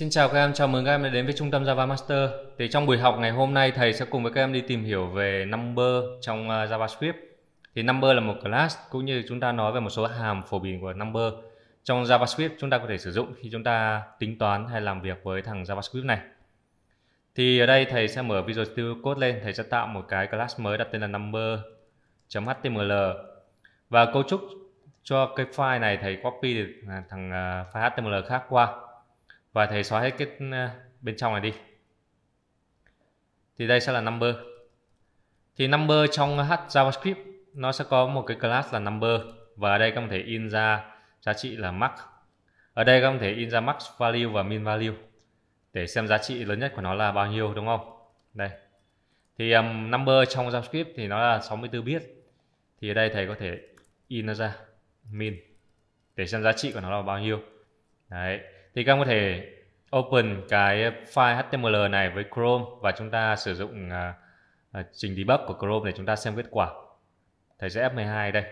Xin chào các em, chào mừng các em đã đến với trung tâm Java Master. Thì trong buổi học ngày hôm nay thầy sẽ cùng với các em đi tìm hiểu về number trong ờ, JavaScript. Thì number là một class cũng như chúng ta nói về một số hàm phổ biến của number. Trong JavaScript chúng ta có thể sử dụng khi chúng ta tính toán hay làm việc với thằng JavaScript này. Thì ở đây thầy sẽ mở Visual Studio Code lên, thầy sẽ tạo một cái class mới đặt tên là number.html. Và cấu trúc cho cái file này thầy copy được à, thằng ờ, file HTML khác qua và thầy xóa hết cái ờ, bên trong này đi thì đây sẽ là number thì number trong h javascript nó sẽ có một cái class là number và ở đây các bạn thể in ra giá trị là max ở đây các bạn thể in ra max value và min value để xem giá trị lớn nhất của nó là bao nhiêu đúng không đây thì um, number trong javascript thì nó là 64 bit thì ở đây thầy có thể in nó ra min để xem giá trị của nó là bao nhiêu đấy thì các em có thể open cái file HTML này với Chrome và chúng ta sử dụng uh, trình debug của Chrome để chúng ta xem kết quả. Thầy sẽ F12 đây.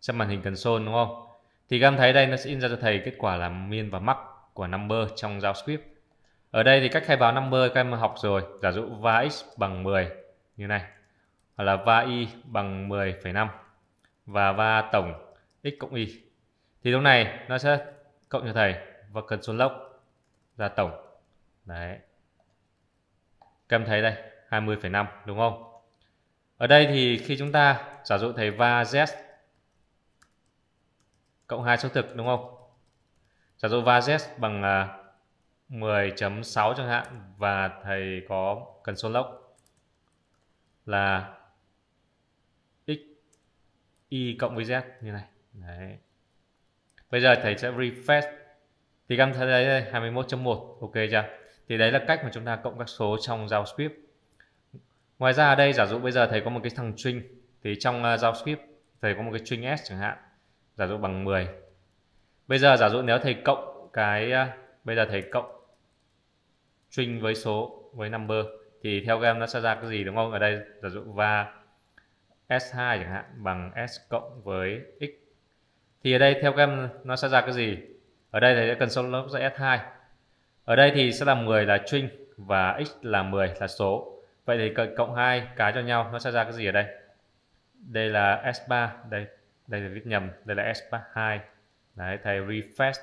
Xem màn hình console đúng không? Thì các em thấy đây nó sẽ in ra cho thầy kết quả là min và max của number trong JavaScript. Ở đây thì cách khai báo number các em học rồi. Giả dụ var x bằng 10 như này. Hoặc là var y bằng 10,5 và var tổng x cộng y. Thì lúc này nó sẽ cộng cho thầy và cần Ctrl lốc ra tổng. Đấy. cầm thấy đây, 20,5 đúng không? Ở đây thì khi chúng ta giả dụ thầy va z cộng 2 số thực đúng không? Giả dụ va z bằng 10.6 à, chẳng hạn và thầy có cần console lốc là x y cộng với z như này. Đấy. Bây giờ thầy sẽ refresh thì các em thấy đấy 21.1 ok chưa thì đấy là cách mà chúng ta cộng các số trong JavaScript ngoài ra ở đây giả dụ bây giờ thầy có một cái thằng string thì trong JavaScript à, thầy có một cái string s chẳng hạn giả dụ bằng 10 bây giờ giả dụ nếu thầy cộng cái à, bây giờ thầy cộng string với số với number thì theo các em nó sẽ ra cái gì đúng không ở đây giả dụ và s2 chẳng hạn bằng s cộng với x thì ở đây theo các em nó sẽ ra cái gì ở đây thì sẽ cần số lớp ra S2 ở đây thì sẽ là 10 là string và x là 10 là số vậy thì cộng hai cái cho nhau nó sẽ ra cái gì ở đây đây là S3 đây đây là viết nhầm đây là S2 đấy thầy refresh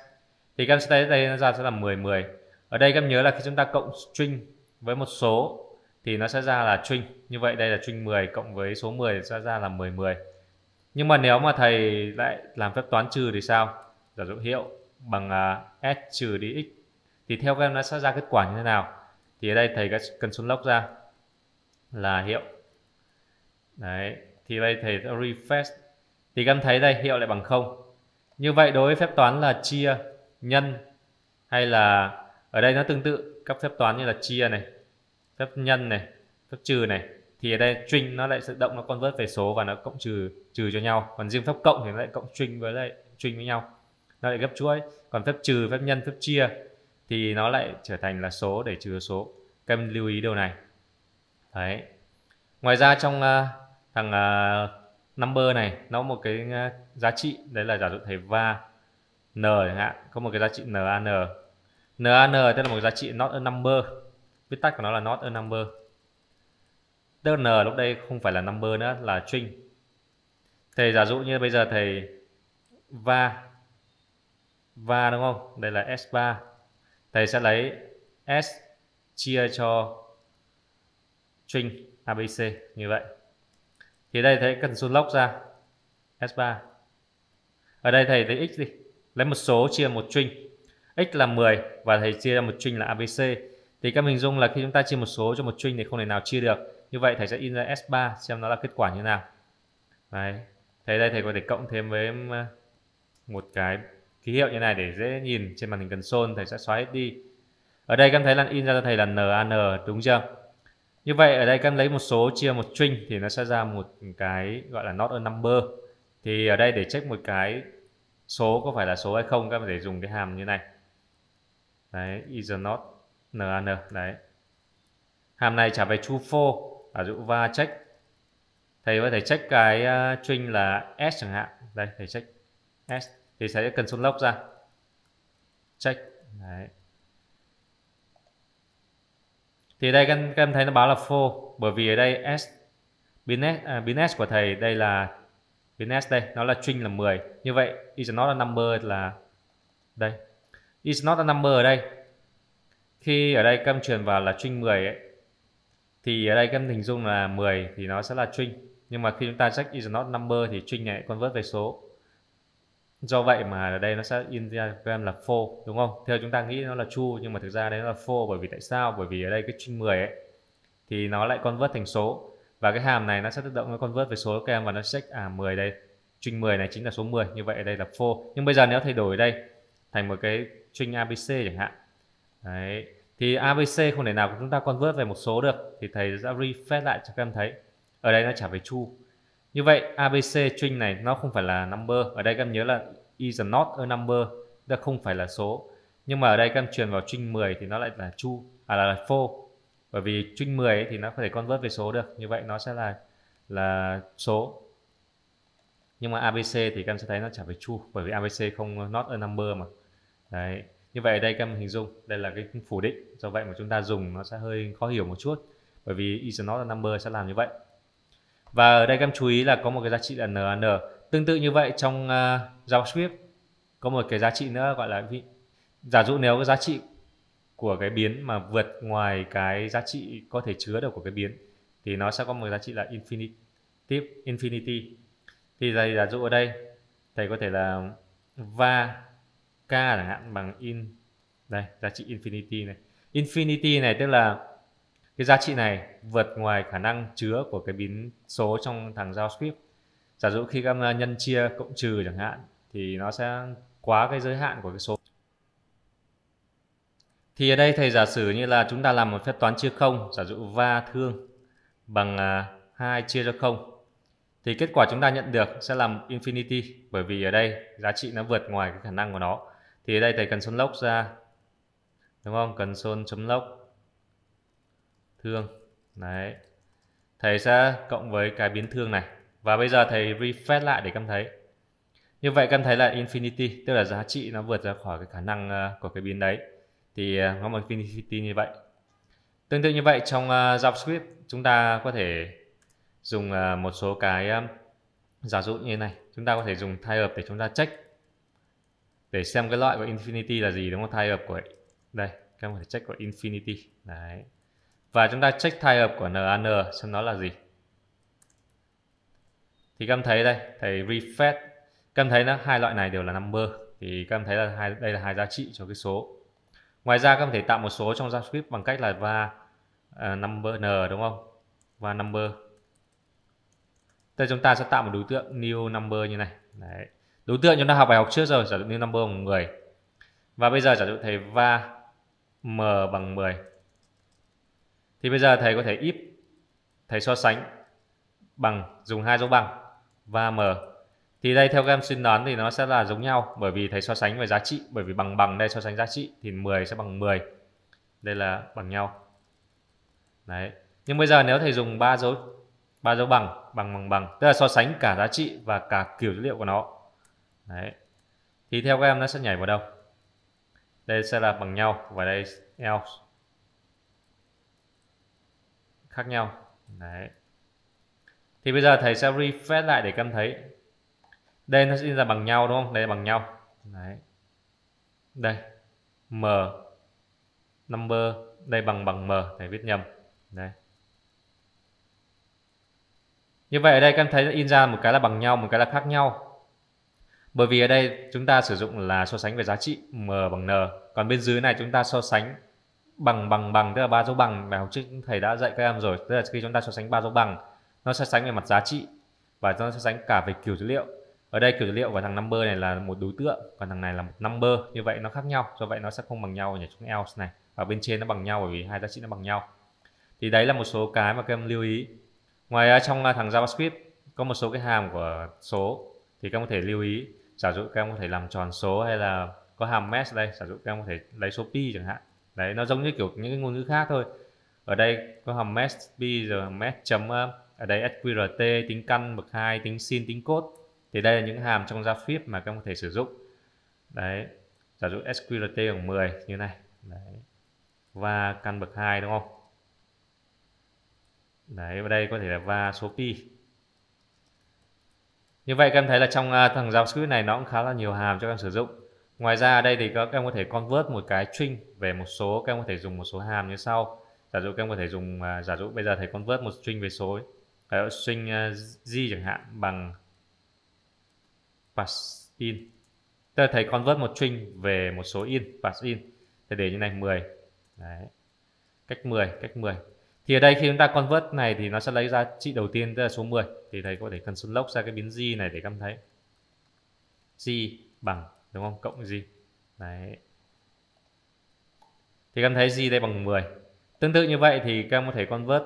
thì các em sẽ thấy đây nó ra sẽ là 10 10 ở đây các em nhớ là khi chúng ta cộng string với một số thì nó sẽ ra là string như vậy đây là string 10 cộng với số 10 sẽ ra là 10 10 nhưng mà nếu mà thầy lại làm phép toán trừ thì sao giả dụ hiệu bằng à, S trừ đi X thì theo các em nó sẽ ra kết quả như thế nào thì ở đây thầy các cần xuống lốc ra là hiệu đấy thì đây thầy refresh thì các em thấy đây hiệu lại bằng không như vậy đối với phép toán là chia nhân hay là ở đây nó tương tự các phép toán như là chia này phép nhân này phép trừ này thì ở đây string nó lại tự động nó convert về số và nó cộng trừ trừ cho nhau còn riêng phép cộng thì nó lại cộng string với lại string với nhau nó lại gấp chuỗi còn phép trừ phép nhân phép chia thì nó lại trở thành là số để trừ số các em lưu ý điều này đấy ngoài ra trong uh, thằng uh, number này nó có một cái uh, giá trị đấy là giả dụ thầy va n chẳng hạn có một cái giá trị nan nan tức là một giá trị not a number viết tắt của nó là not a number tức là n lúc đây không phải là number nữa là string thầy giả dụ như bây giờ thầy va và đúng không đây là S3 thầy sẽ lấy S chia cho string ABC như vậy thì đây thầy cần số lốc ra S3 ở đây thầy lấy x đi lấy một số chia một string x là 10 và thầy chia ra một string là ABC thì các mình dung là khi chúng ta chia một số cho một string thì không thể nào chia được như vậy thầy sẽ in ra S3 xem nó là kết quả như nào đấy thế đây thầy có thể cộng thêm với một cái ký hiệu như này để dễ nhìn trên màn hình console thầy sẽ xóa hết đi ở đây các em thấy là in ra cho thầy là NAN đúng chưa như vậy ở đây các em lấy một số chia một string thì nó sẽ ra một cái gọi là not a number thì ở đây để check một cái số có phải là số hay không các em để dùng cái hàm như này đấy is not nan đấy hàm này trả về true false ví dụ va check thầy có thể check cái ờ, string là s chẳng hạn đây thầy check s thì sẽ cần số lốc ra check Đấy. thì đây các, các em thấy nó báo là full bởi vì ở đây s biến à, biến của thầy đây là biến đây nó là string là 10 như vậy is not a number là đây is not a number ở đây khi ở đây các em truyền vào là string 10 ấy, thì ở đây các em hình dung là 10 thì nó sẽ là string nhưng mà khi chúng ta check is not number thì string này convert về số do vậy mà ở đây nó sẽ in ra cho em là full đúng không theo chúng ta nghĩ nó là true nhưng mà thực ra đây nó là full bởi vì tại sao bởi vì ở đây cái string 10 ấy thì nó lại convert thành số và cái hàm này nó sẽ tự động nó convert về số các em và nó check à 10 đây string 10 này chính là số 10 như vậy ở đây là full nhưng bây giờ nếu thay đổi đây thành một cái string abc chẳng hạn đấy thì abc không thể nào chúng ta convert về một số được thì thầy sẽ refresh lại cho các em thấy ở đây nó trả về true như vậy ABC string này nó không phải là number. Ở đây các em nhớ là e is not a number, đó không phải là số. Nhưng mà ở đây các em truyền vào string 10 thì nó lại là true, à là, là false. Bởi vì string 10 ấy thì nó có thể convert về số được. Như vậy nó sẽ là là số. Nhưng mà ABC thì các em sẽ thấy nó trả về true bởi vì ABC không not a number mà. Đấy. Như vậy ở đây các em hình dung đây là cái phủ định. Do vậy mà chúng ta dùng nó sẽ hơi khó hiểu một chút bởi vì e is not a number sẽ làm như vậy và ở đây các em chú ý là có một cái giá trị là NaN tương tự như vậy trong uh, JavaScript có một cái giá trị nữa gọi là vị giả dụ nếu cái giá trị của cái biến mà vượt ngoài cái giá trị có thể chứa được của cái biến thì nó sẽ có một giá trị là infinitive infinity thì giả, giả dụ ở đây thầy có thể là va k chẳng hạn bằng in đây giá trị infinity này infinity này tức là cái giá trị này vượt ngoài khả năng chứa của cái biến số trong thằng JavaScript giả dụ khi các à, nhân chia cộng trừ chẳng hạn thì nó sẽ quá cái giới hạn của cái số thì ở đây thầy giả sử như là chúng ta làm một phép toán chia không giả dụ va thương bằng 2 à, chia cho không thì kết quả chúng ta nhận được sẽ là infinity bởi vì ở đây giá trị nó vượt ngoài cái khả năng của nó thì ở đây thầy cần số lốc ra đúng không cần số chấm lốc thương đấy thầy sẽ cộng với cái biến thương này và bây giờ thầy refresh lại để các thấy như vậy các thấy là infinity tức là giá trị nó vượt ra khỏi cái khả năng ờ, của cái biến đấy thì có ờ, một infinity như vậy tương tự như vậy trong ờ, JavaScript chúng ta có thể dùng một số cái giả dụ như thế này chúng ta có thể dùng thay hợp để chúng ta check để xem cái loại của infinity là gì đúng không thay hợp của đây các em có thể check của infinity đấy và chúng ta check type hợp của NAN xem nó là gì thì các em thấy đây thầy refresh các em thấy nó hai loại này đều là number thì các em thấy là hai đây là hai giá trị cho cái số ngoài ra các em thể tạo một số trong JavaScript bằng cách là va uh, number n đúng không va number đây chúng ta sẽ tạo một đối tượng new number như này đấy đối tượng chúng ta học bài học trước rồi giả dụ new number bằng 10 và bây giờ giả dụ thầy va m bằng 10 thì bây giờ thầy có thể if thầy so sánh bằng dùng hai dấu bằng và m. Thì đây theo các em suy đoán thì nó sẽ là giống nhau bởi vì thầy so sánh về giá trị, bởi vì bằng bằng đây so sánh giá trị thì 10 sẽ bằng 10. Đây là bằng nhau. Đấy. Nhưng bây giờ nếu thầy dùng ba dấu ba dấu bằng bằng bằng bằng tức là so sánh cả giá trị và cả kiểu dữ liệu của nó. Đấy. Thì theo các em nó sẽ nhảy vào đâu? Đây sẽ là bằng nhau và đây else khác nhau đấy thì bây giờ thầy sẽ refresh lại để các em thấy đây nó sẽ in ra bằng nhau đúng không đây bằng nhau đấy đây m number đây bằng bằng m thầy viết nhầm đây như vậy ở đây các em thấy in ra một cái là bằng nhau một cái là khác nhau bởi vì ở đây chúng ta sử dụng là so sánh về giá trị m bằng n còn bên dưới này chúng ta so sánh bằng bằng bằng tức là ba dấu bằng mà học trước thầy đã dạy các em rồi tức là khi chúng ta so sánh ba dấu bằng nó so sánh về mặt giá trị và nó so sánh cả về kiểu dữ liệu ở đây kiểu dữ liệu của thằng number này là một đối tượng còn thằng này là một number như vậy nó khác nhau do vậy nó sẽ không bằng nhau ở trong else này và bên trên nó bằng nhau bởi vì hai giá trị nó bằng nhau thì đấy là một số cái mà các em lưu ý ngoài trong à, thằng javascript có một số cái hàm của số thì các em có thể lưu ý giả dụ các em có thể làm tròn số hay là có hàm mesh đây giả dụ các em có thể lấy số pi chẳng hạn đấy nó giống như kiểu những cái ngôn ngữ khác thôi ở đây có hàm mesh b rồi hàm mesh chấm ở đây sqrt tính căn bậc 2 tính sin tính cốt thì đây là những hàm trong JavaScript mà các em có thể sử dụng đấy giả dụ sqrt bằng 10 như này đấy và căn bậc 2 đúng không đấy và đây có thể là va số pi như vậy các em thấy là trong uh, thằng JavaScript này nó cũng khá là nhiều hàm cho các em sử dụng Ngoài ra ở đây thì các em có thể convert một cái string về một số, các em có thể dùng một số hàm như sau. Giả dụ các em có thể dùng à, giả dụ bây giờ thầy convert một string về số ấy. string à, z chẳng hạn bằng pass in. Tức là thầy convert một string về một số in, pass in. Thầy để như này 10. Đấy. Cách 10, cách 10. Thì ở đây khi chúng ta convert này thì nó sẽ lấy ra trị đầu tiên tức là số 10. Thì thầy có thể cần lốc ra cái biến z này để các em thấy. z bằng đúng không cộng gì đấy thì các em thấy gì đây bằng 10 tương tự như vậy thì các em có thể convert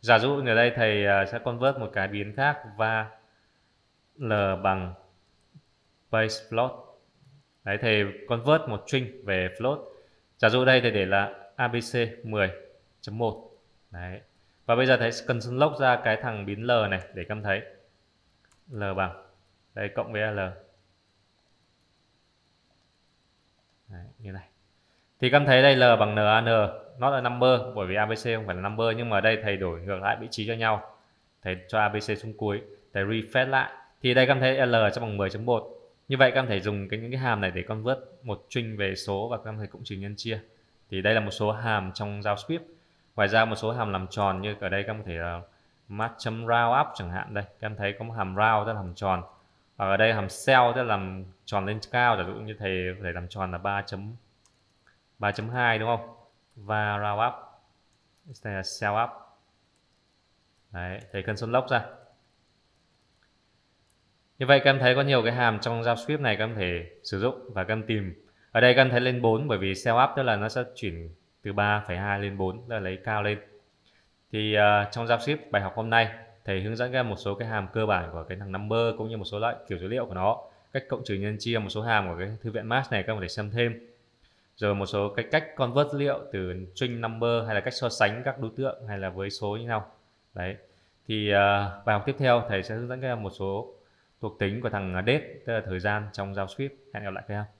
giả dụ ở đây thầy à, sẽ convert một cái biến khác và l bằng base float đấy thầy convert một string về float giả dụ đây thầy để là abc 10.1 đấy và bây giờ thầy cần lock ra cái thằng biến l này để các em thấy l bằng đây cộng với l Đấy, như này thì các em thấy đây L bằng n NAN nó là number bởi vì ABC không phải là number nhưng mà đây thầy đổi ngược lại vị trí cho nhau thầy cho ABC xuống cuối thầy refet lại thì đây các em thấy L cho bằng 10.1 như vậy các em thể dùng cái những cái hàm này để con vớt một string về số và các em thấy cũng trừ nhân chia thì đây là một số hàm trong JavaScript ngoài ra một số hàm làm tròn như ở đây các em có thể là ờ, match round up chẳng hạn đây các em thấy có một hàm round tức là hàm tròn ở đây hàm cell tức là làm tròn lên cao giả dụ như thầy có thể làm tròn là 3 chấm 3.2 đúng không và round up đây là sell up đấy thầy cần sơn lốc ra như vậy các em thấy có nhiều cái hàm trong JavaScript này các em thể sử dụng và các em tìm ở đây các em thấy lên 4 bởi vì sell up tức là nó sẽ chuyển từ 3,2 lên 4 là lấy cao lên thì uh, trong JavaScript bài học hôm nay thầy hướng dẫn các em một số cái hàm cơ bản của cái thằng number cũng như một số loại kiểu dữ liệu của nó cách cộng trừ nhân chia một số hàm của cái thư viện math này các bạn có thể xem thêm rồi một số cách cách convert dữ liệu từ string number hay là cách so sánh các đối tượng hay là với số như nào đấy thì uh, bài học tiếp theo thầy sẽ hướng dẫn các em một số thuộc tính của thằng date tức là thời gian trong JavaScript hẹn gặp lại các em